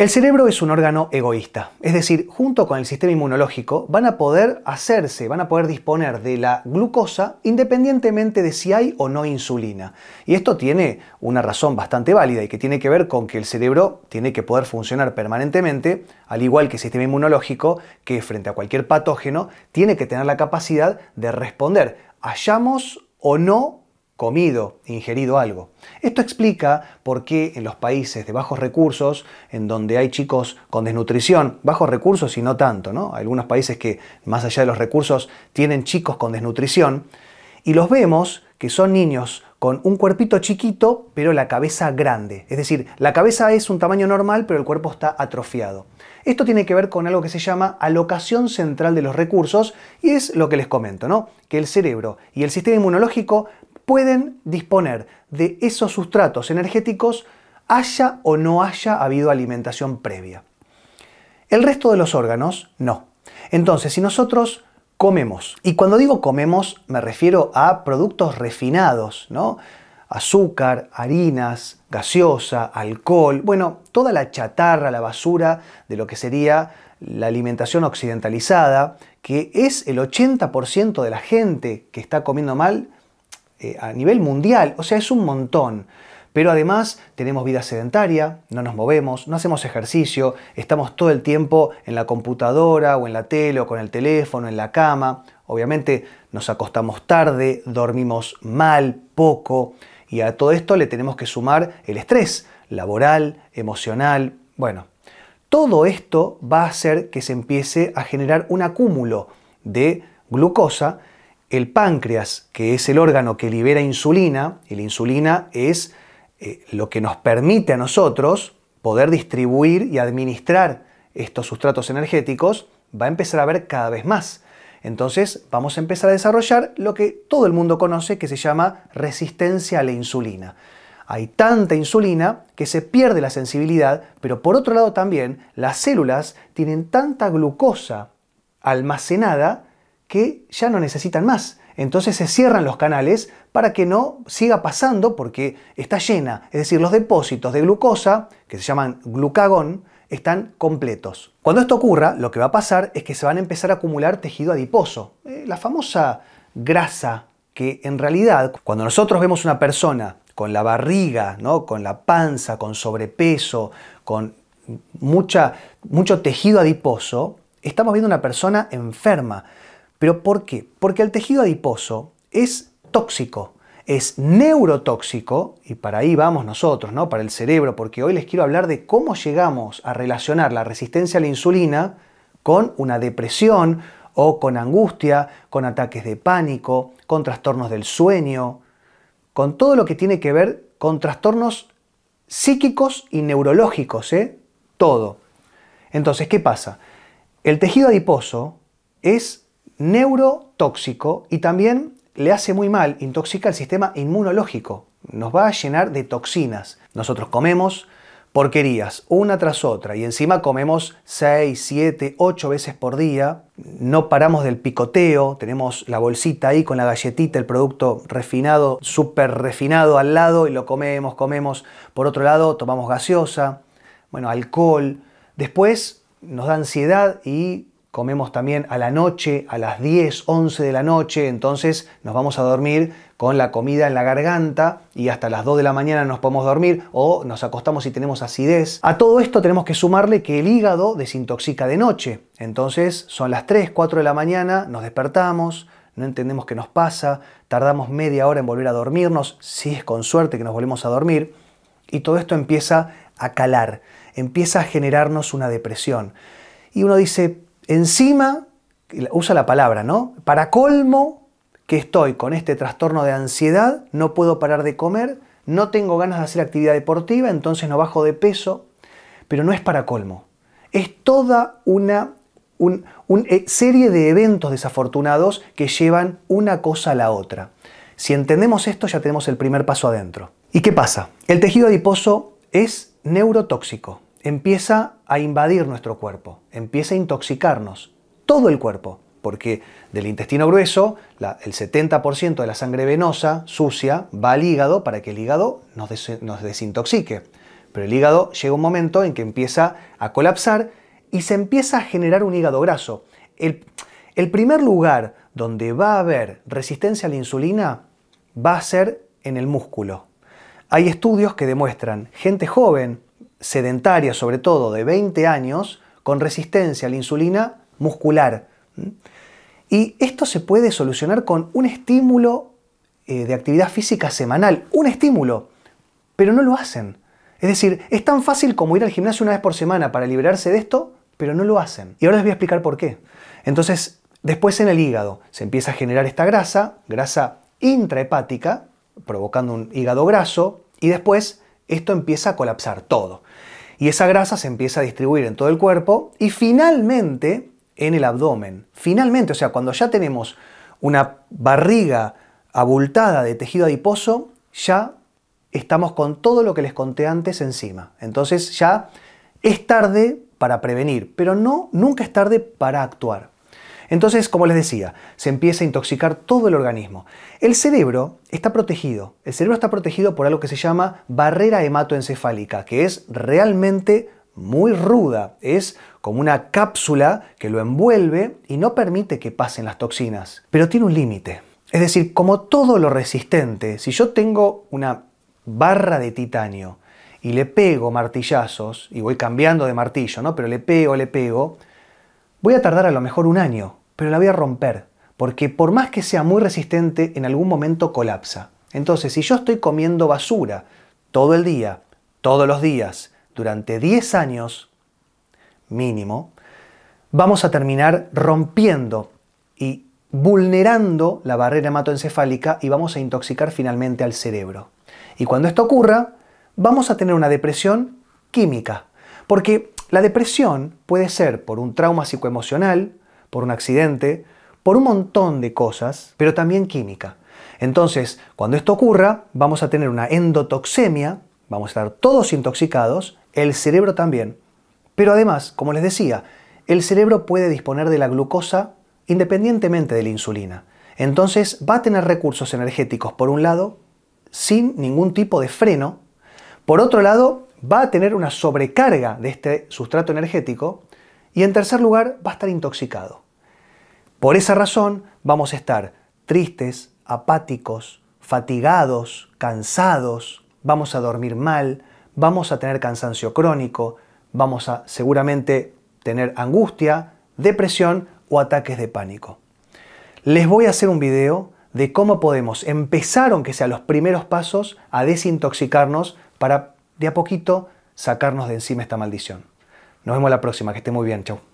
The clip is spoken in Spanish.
El cerebro es un órgano egoísta, es decir, junto con el sistema inmunológico van a poder hacerse, van a poder disponer de la glucosa independientemente de si hay o no insulina. Y esto tiene una razón bastante válida y que tiene que ver con que el cerebro tiene que poder funcionar permanentemente, al igual que el sistema inmunológico, que frente a cualquier patógeno tiene que tener la capacidad de responder, hallamos o no comido, ingerido algo. Esto explica por qué en los países de bajos recursos, en donde hay chicos con desnutrición, bajos recursos y no tanto, ¿no? Algunos países que más allá de los recursos tienen chicos con desnutrición, y los vemos que son niños con un cuerpito chiquito, pero la cabeza grande. Es decir, la cabeza es un tamaño normal, pero el cuerpo está atrofiado. Esto tiene que ver con algo que se llama alocación central de los recursos y es lo que les comento, ¿no? Que el cerebro y el sistema inmunológico pueden disponer de esos sustratos energéticos haya o no haya habido alimentación previa. El resto de los órganos no. Entonces, si nosotros comemos, y cuando digo comemos me refiero a productos refinados, ¿no? azúcar, harinas, gaseosa, alcohol, bueno, toda la chatarra, la basura de lo que sería la alimentación occidentalizada, que es el 80% de la gente que está comiendo mal, eh, a nivel mundial, o sea, es un montón. Pero además tenemos vida sedentaria, no nos movemos, no hacemos ejercicio, estamos todo el tiempo en la computadora o en la tele o con el teléfono, en la cama. Obviamente nos acostamos tarde, dormimos mal, poco y a todo esto le tenemos que sumar el estrés laboral, emocional. Bueno, todo esto va a hacer que se empiece a generar un acúmulo de glucosa el páncreas, que es el órgano que libera insulina, y la insulina es eh, lo que nos permite a nosotros poder distribuir y administrar estos sustratos energéticos, va a empezar a ver cada vez más. Entonces vamos a empezar a desarrollar lo que todo el mundo conoce que se llama resistencia a la insulina. Hay tanta insulina que se pierde la sensibilidad, pero por otro lado también las células tienen tanta glucosa almacenada que ya no necesitan más. Entonces se cierran los canales para que no siga pasando porque está llena. Es decir, los depósitos de glucosa, que se llaman glucagón, están completos. Cuando esto ocurra, lo que va a pasar es que se van a empezar a acumular tejido adiposo, eh, la famosa grasa que en realidad cuando nosotros vemos una persona con la barriga, ¿no? con la panza, con sobrepeso, con mucha, mucho tejido adiposo, estamos viendo una persona enferma. ¿Pero por qué? Porque el tejido adiposo es tóxico, es neurotóxico, y para ahí vamos nosotros, ¿no? Para el cerebro, porque hoy les quiero hablar de cómo llegamos a relacionar la resistencia a la insulina con una depresión o con angustia, con ataques de pánico, con trastornos del sueño, con todo lo que tiene que ver con trastornos psíquicos y neurológicos, ¿eh? Todo. Entonces, ¿qué pasa? El tejido adiposo es neurotóxico y también le hace muy mal, intoxica el sistema inmunológico, nos va a llenar de toxinas. Nosotros comemos porquerías una tras otra y encima comemos 6, 7, 8 veces por día, no paramos del picoteo, tenemos la bolsita ahí con la galletita, el producto refinado, súper refinado al lado y lo comemos, comemos. Por otro lado, tomamos gaseosa, bueno, alcohol. Después nos da ansiedad y comemos también a la noche, a las 10, 11 de la noche, entonces nos vamos a dormir con la comida en la garganta y hasta las 2 de la mañana nos podemos dormir o nos acostamos y tenemos acidez. A todo esto tenemos que sumarle que el hígado desintoxica de noche, entonces son las 3, 4 de la mañana, nos despertamos, no entendemos qué nos pasa, tardamos media hora en volver a dormirnos, si es con suerte que nos volvemos a dormir, y todo esto empieza a calar, empieza a generarnos una depresión. Y uno dice, Encima, usa la palabra, ¿no? Para colmo que estoy con este trastorno de ansiedad, no puedo parar de comer, no tengo ganas de hacer actividad deportiva, entonces no bajo de peso, pero no es para colmo. Es toda una, eh, serie de eventos desafortunados que llevan una cosa a la otra. Si entendemos esto, ya tenemos el primer paso adentro. ¿Y qué pasa? El tejido adiposo es neurotóxico. Empieza a invadir nuestro cuerpo, empieza a intoxicarnos, todo el cuerpo, porque del intestino grueso, el 70% de la sangre venosa sucia va al hígado para que el hígado nos, desintoxique. Pero el hígado llega un momento en que empieza a colapsar y se empieza a generar un hígado graso. el primer lugar donde va a haber resistencia a la insulina va a ser en el músculo. Hay estudios que demuestran gente joven, sedentaria, sobre todo de 20 años, con resistencia a la insulina muscular. ¿Mm? Y esto se puede solucionar con un estímulo eh, de actividad física semanal, un estímulo, pero no lo hacen. Es decir, es tan fácil como ir al gimnasio una vez por semana para liberarse de esto, pero no lo hacen. Y ahora les voy a explicar por qué. Entonces, después en el hígado se empieza a generar esta grasa, grasa intrahepática, provocando un hígado graso, y después esto empieza a colapsar todo. Y esa grasa se empieza a distribuir en todo el cuerpo y finalmente en el abdomen. Finalmente, o sea, cuando ya tenemos una barriga abultada de tejido adiposo, ya estamos con todo lo que les conté antes encima. Entonces ya es tarde para prevenir, pero no, nunca es tarde para actuar. Entonces, como les decía, se empieza a intoxicar todo el organismo. El cerebro está protegido. El cerebro está protegido por algo que se llama barrera hematoencefálica, que es realmente muy ruda. Es como una cápsula que lo envuelve y no permite que pasen las toxinas. Pero tiene un límite. Es decir, como todo lo resistente, si yo tengo una barra de titanio y le pego martillazos, y voy cambiando de martillo, ¿no? Pero le pego, le pego, voy a tardar a lo mejor un año pero la voy a romper, porque por más que sea muy resistente, en algún momento colapsa. Entonces, si yo estoy comiendo basura todo el día, todos los días, durante 10 años mínimo, vamos a terminar rompiendo y vulnerando la barrera hematoencefálica y vamos a intoxicar finalmente al cerebro. Y cuando esto ocurra, vamos a tener una depresión química, porque la depresión puede ser por un trauma psicoemocional, por un accidente, por un montón de cosas, pero también química. Entonces, cuando esto ocurra, vamos a tener una endotoxemia, vamos a estar todos intoxicados, el cerebro también. Pero además, como les decía, el cerebro puede disponer de la glucosa independientemente de la insulina. Entonces va a tener recursos energéticos, por un lado, sin ningún tipo de freno. Por otro lado, va a tener una sobrecarga de este sustrato energético y en tercer lugar, va a estar intoxicado. Por esa razón, vamos a estar tristes, apáticos, fatigados, cansados, vamos a dormir mal, vamos a tener cansancio crónico, vamos a seguramente tener angustia, depresión o ataques de pánico. Les voy a hacer un video de cómo podemos empezar, aunque sea los primeros pasos, a desintoxicarnos para de a poquito sacarnos de encima esta maldición. Nos vemos la próxima, que esté muy bien, chao.